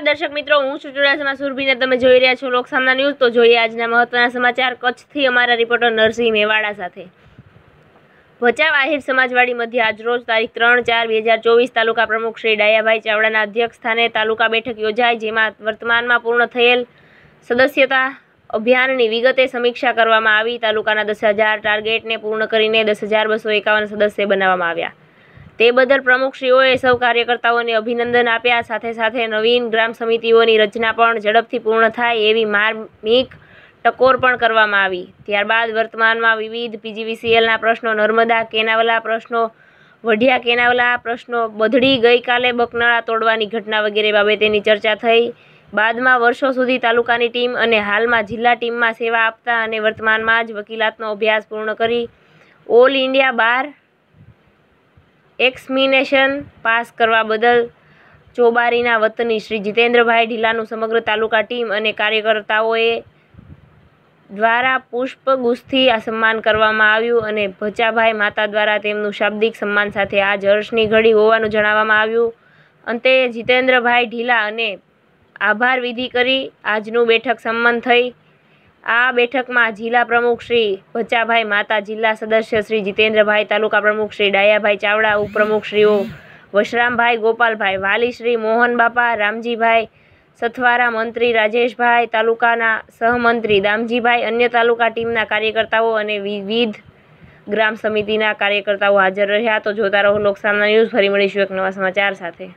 નમસ્કાર દર્શક મિત્રો હું છું ચુડાસમા સુરભીને તમે જોઈ રહ્યા છો લોકસામના ન્યૂઝ તો જોઈએ આજના મહત્વના સમાચાર કચ્છથી અમારા રિપોર્ટર નરસિંહ મેવાડા સાથે ભચાઉ આહિર સમાજવાડી મધ્ય આજરોજ તારીખ ત્રણ ચાર બે હજાર ચોવીસ તાલુકા પ્રમુખ શ્રી ડાયાભાઈ ચાવડાના અધ્યક્ષ સ્થાને તાલુકા બેઠક યોજાય જેમાં વર્તમાનમાં પૂર્ણ થયેલ સદસ્યતા અભિયાનની વિગતે સમીક્ષા કરવામાં આવી તાલુકાના દસ હજાર ટાર્ગેટને પૂર્ણ કરીને દસ હજાર બસો એકાવન સદસ્ય બનાવવામાં આવ્યા તે બદલ પ્રમુખશ્રીઓએ સૌ કાર્યકર્તાઓને અભિનંદન આપ્યા સાથે સાથે નવીન ગ્રામ સમિતિઓની રચના પણ ઝડપથી પૂર્ણ થાય એવી માર્મિક ટકોર પણ કરવામાં આવી ત્યારબાદ વર્તમાનમાં વિવિધ પીજીવીસીએલના પ્રશ્નો નર્મદા કેનાવલા પ્રશ્નો વઢિયા કેનાવલા પ્રશ્નો બધડી ગઈકાલે બકનાળા તોડવાની ઘટના વગેરે બાબતેની ચર્ચા થઈ બાદમાં વર્ષો સુધી તાલુકાની ટીમ અને હાલમાં જિલ્લા ટીમમાં સેવા આપતા અને વર્તમાનમાં જ વકીલાતનો અભ્યાસ પૂર્ણ કરી ઓલ ઇન્ડિયા બાર એક્સમિનેશન પાસ કરવા બદલ ચોબારીના વતની શ્રી જીતેન્દ્રભાઈ ઢીલાનું સમગ્ર તાલુકા ટીમ અને કાર્યકર્તાઓએ દ્વારા પુષ્પગુસ્થી આ સન્માન કરવામાં આવ્યું અને ભચાભાઈ માતા દ્વારા તેમનું શાબ્દિક સન્માન સાથે આ હર્ષની ઘડી હોવાનું જણાવવામાં આવ્યું અંતે જીતેન્દ્રભાઈ ઢીલા અને આભાર વિધિ કરી આજનું બેઠક સંમન થઈ આ બેઠકમાં જિલ્લા પ્રમુખ શ્રી ભચ્ચાભાઈ માતા જિલ્લા સદસ્ય શ્રી જીતેન્દ્રભાઈ તાલુકા પ્રમુખ શ્રી ડાયાભાઈ ચાવડા ઉપપ્રમુખ શ્રીઓ વશરામભાઈ ગોપાલભાઈ વાલી શ્રી મોહન બાપા રામજીભાઈ સથવારા મંત્રી રાજેશભાઈ તાલુકાના સહમંત્રી દામજીભાઈ અન્ય તાલુકા ટીમના કાર્યકર્તાઓ અને વિવિધ ગ્રામ સમિતિના કાર્યકર્તાઓ હાજર રહ્યા તો જોતા રહો લોકસામના ન્યૂઝ ફરી મળીશું એક નવા સમાચાર સાથે